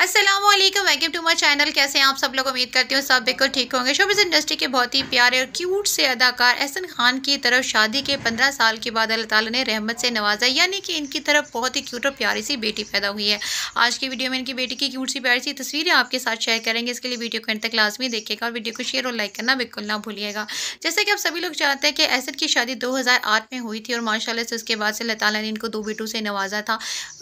Aslam welcome to my channel कैसे हैं आप सब लोग उम्मीद करती हूँ सब बिल्कुल ठीक होंगे शोबिस इंडस्ट्री के बहुत ही प्यारे और क्यूट से अदाकार एहसन खान की तरफ शादी के पंद्रह साल के बाद अल्लाह ताला ने रहमत से नवाजा यानी कि इनकी तरफ बहुत ही क्यूट और प्यारी सी बेटी पैदा हुई है आज की वीडियो में इनकी बेटी की क्यूट सी प्यारी सी तस्वीरें आपके साथ शेयर करेंगे इसके लिए वीडियो को एंड तक लाजमी देखिएगा और वीडियो को शेयर और लाइक करना बिल्कुल ना भूलिएगा जैसे कि आप सभी लोग चाहते हैं कि एहसन की शादी दो में हुई थी और माशाला से उसके बाद से अल्लाह ताली ने इनको दो बेटों से नवाजा था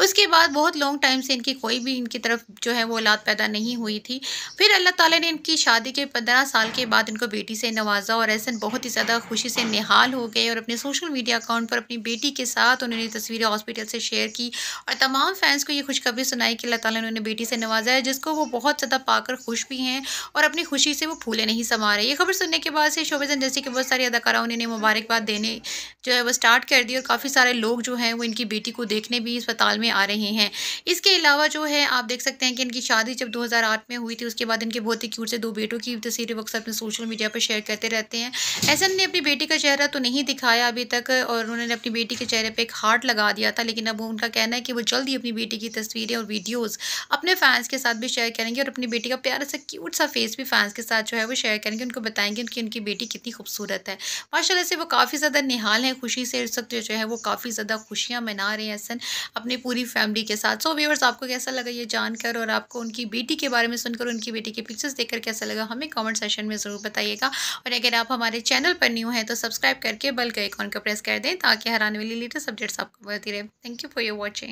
उसके बाद बहुत लॉन्ग टाइम से इनकी कोई भी इनकी तरफ जो है वो औलाद पैदा नहीं हुई थी फिर अल्लाह ताला ने इनकी शादी के पंद्रह साल के बाद इनको बेटी से नवाजा और ऐसन बहुत ही ज़्यादा खुशी से निहाल हो गए और अपने सोशल मीडिया अकाउंट पर अपनी बेटी के साथ उन्होंने तस्वीरें हॉस्पिटल से शेयर की और तमाम फैंस को ये खुशखबरी सुनाई कि अल्लाह ताला ने उन्हें बेटी से नवाजा है जिसको वो बहुत ज़्यादा पाकर खुश भी हैं और अपनी खुशी से वो फूले नहीं समा रहे ये खबर सुनने के बाद से शोबे जैसे कि बहुत सारी अदाकारा उन्होंने मुबारकबाद देने जो है वो स्टार्ट कर दी और काफ़ी सारे लोग जो हैं वो इनकी बेटी को देखने भी अस्पताल में आ रहे हैं इसके अलावा जो है आप देख सकते हैं हैं कि इनकी शादी जब 2008 में हुई थी उसके बाद इनके बहुत ही क्यूट से दो बेटों की तस्वीरें वक्त अपने सोशल मीडिया पर शेयर करते रहते हैं ऐसा ने अपनी बेटी का चेहरा तो नहीं दिखाया अभी तक और उन्होंने अपनी बेटी के चेहरे पर एक हार्ट लगा दिया था लेकिन अब उनका कहना है कि वो जल्द ही अपनी बेटी की तस्वीरें और वीडियोज़ अपने फैंस के साथ भी शेयर करेंगे और अपनी बेटी का प्यारा सा क्यूट सा फेस भी फैंस के साथ जो है वो शेयर करेंगे उनको बताएंगे उनकी उनकी बेटी कितनी खूबसूरत है माशाला से वो काफ़ी ज़्यादा निहाल हैं खुशी से इस वक्त जो है वो काफ़ी ज़्यादा खुशियाँ मना रहे हैं ऐसा अपनी पूरी फैमिली के साथ सो व्यूवर्स आपको कैसा लगा ये जानकर और आपको उनकी बेटी के बारे में सुनकर उनकी बेटी के पिक्चर्स देखकर कैसा लगा हमें कमेंट सेशन में ज़रूर बताइएगा और अगर आप हमारे चैनल पर न्यू हैं तो सब्सक्राइब करके बल के आइकॉन को प्रेस कर दें ताकि हर आने वाली लेटेस्ट अपडेट्स आपको बढ़ती रहे thank you for your watching